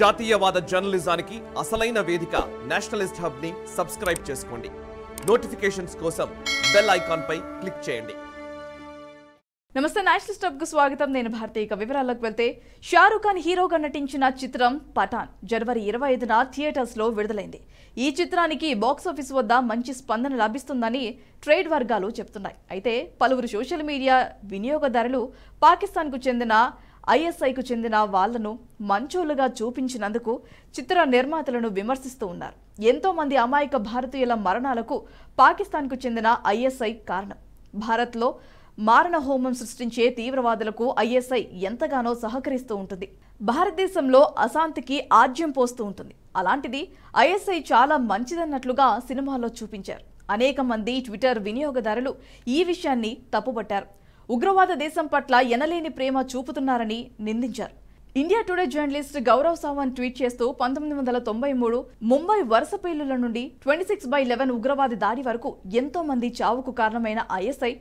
జాతీయవాద జర్నలిజానికి అసలైన వేదిక నేషనలిస్ట్ హబ్ ని సబ్స్క్రైబ్ చేసుకోండి నోటిఫికేషన్స్ కోసం బెల్ ఐకాన్ పై క్లిక్ చేయండి నమస్తే నేషనల్ స్టబ్ కు స్వాగతం నేను భారతీయ వివరాలకు వివరాల్లోకి వెళ్తే షారూఖ్ ఖాన్ హీరోగా నటించిన చిత్రం పఠాన్ జనవరి ఇరవై ఐదున థియేటర్స్ లో విడుదలైంది ఈ చిత్రానికి బాక్సాఫీస్ వద్ద మంచి స్పందన లభిస్తుందని ట్రేడ్ వర్గాలు చెప్తున్నాయి అయితే పలువురు సోషల్ మీడియా వినియోగదారులు పాకిస్తాన్కు చెందిన ఐఎస్ఐకు చెందిన వాళ్లను మంచోలుగా చూపించినందుకు చిత్ర నిర్మాతలను విమర్శిస్తూ ఉన్నారు ఎంతోమంది అమాయక భారతీయుల మరణాలకు పాకిస్తాన్కు చెందిన ఐఎస్ఐ కారణం భారత్లో మారణ హోమం సృష్టించే తీవ్రవాదులకు ఐఎస్ఐ ఎంతగానో సహకరిస్తూ ఉంటుంది భారతదేశంలో అశాంతికి ఆజ్యం పోస్తూ ఉంటుంది అలాంటిది ఐఎస్ఐ చాలా మంచిదన్నట్లుగా సినిమాలో చూపించారు అనేక మంది ట్విట్టర్ వినియోగదారులు ఈ విషయాన్ని తప్పుపట్టారు ఉగ్రవాద దేశం పట్ల ఎనలేని ప్రేమ చూపుతున్నారని నిందించారు India today journalist Gaurav Sawant tweet చేస్తూ పంతొమ్మిది వందల తొంభై మూడు ముంబై వరుస పేలుల నుండి ట్వంటీ సిక్స్ బై లెవెన్ ఉగ్రవాది దాడి వరకు ఎంతో మంది చావుకు కారణమైన ఐఎస్ఐ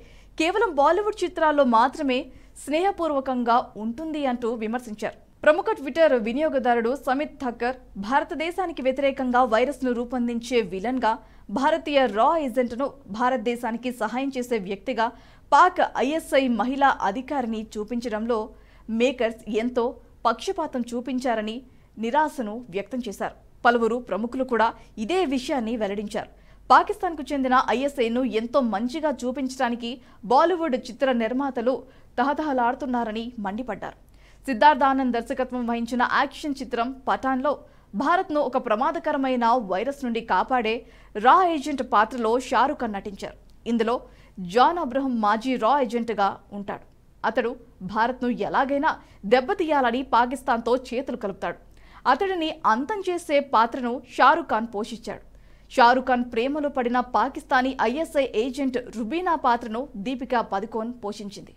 కేవలం బాలీవుడ్ చిత్రాల్లో మాత్రమే స్నేహపూర్వకంగా ఉంటుంది అంటూ విమర్శించారు ప్రముఖ ట్విట్టర్ వినియోగదారుడు సమిత్ థక్కర్ భారతదేశానికి వ్యతిరేకంగా వైరస్ను రూపొందించే విలన్గా భారతీయ రా ఏజెంట్ను భారతదేశానికి సహాయం చేసే వ్యక్తిగా పాక్ ఐఎస్ఐ మహిళా అధికారిని చూపించడంలో మేకర్స్ ఎంతో పక్షపాతం చూపించారని నిరాశను వ్యక్తం చేశారు పలువురు ప్రముఖులు కూడా ఇదే విషయాన్ని వెల్లడించారు పాకిస్తాన్కు చెందిన ఐఎస్ఐను ఎంతో మంచిగా చూపించడానికి బాలీవుడ్ చిత్ర నిర్మాతలు తహతహలాడుతున్నారని మండిపడ్డారు సిద్ధార్థానంద్ దర్శకత్వం వహించిన యాక్షన్ చిత్రం పఠాన్లో భారత్ను ఒక ప్రమాదకరమైన వైరస్ నుండి కాపాడే రా ఏజెంట్ పాత్రలో షారుఖ్ నటించారు ఇందులో జాన్ అబ్రహం మాజీ రా ఏజెంట్గా ఉంటాడు అతడు భారత్ను ఎలాగైనా దెబ్బతీయాలని పాకిస్తాన్తో చేతులు కలుపుతాడు అతడిని అంతం చేసే పాత్రను షారుఖ్ ఖాన్ పోషించాడు షారుఖ్ ఖాన్ ప్రేమలో పడిన పాకిస్తానీ ఐఎస్ఐ ఏజెంట్ రుబీనా పాత్రను దీపికా పదుకోన్ పోషించింది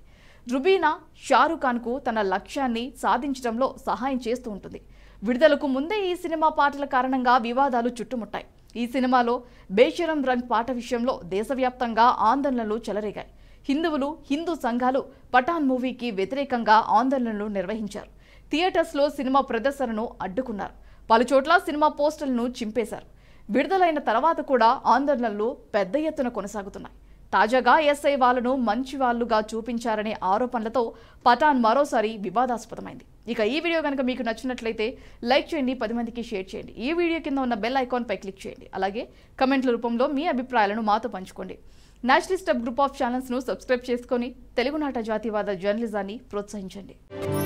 రుబీనా షారుఖ్ ఖాన్కు తన లక్ష్యాన్ని సాధించడంలో సహాయం చేస్తూ ఉంటుంది విడుదలకు ముందే ఈ సినిమా పాటల కారణంగా వివాదాలు చుట్టుముట్టాయి ఈ సినిమాలో బేషరం రంగ్ పాట విషయంలో దేశవ్యాప్తంగా ఆందోళనలు చెలరేగాయి హిందువులు హిందూ సంఘాలు పఠాన్ మూవీకి వ్యతిరేకంగా ఆందోళనలు నిర్వహించారు థియేటర్స్లో సినిమా ప్రదర్శనను అడ్డుకున్నారు పలుచోట్ల సినిమా పోస్టర్లను చింపేశారు విడుదలైన తర్వాత కూడా ఆందోళనలు పెద్ద ఎత్తున కొనసాగుతున్నాయి తాజాగా ఎస్ఐ వాళ్లను మంచి వాళ్ళుగా చూపించారనే ఆరోపణలతో పఠాన్ మరోసారి వివాదాస్పదమైంది ఇక ఈ వీడియో కనుక మీకు నచ్చినట్లయితే లైక్ చేయండి పది మందికి షేర్ చేయండి ఈ వీడియో కింద ఉన్న బెల్ ఐకాన్పై క్లిక్ చేయండి అలాగే కమెంట్ల రూపంలో మీ అభిప్రాయాలను మాతో పంచుకోండి నేషనలిస్ట్ గ్రూప్ ఆఫ్ ఛానల్స్ను సబ్స్క్రైబ్ చేసుకొని తెలుగునాట జాతివాద జర్నలిజాన్ని ప్రోత్సహించండి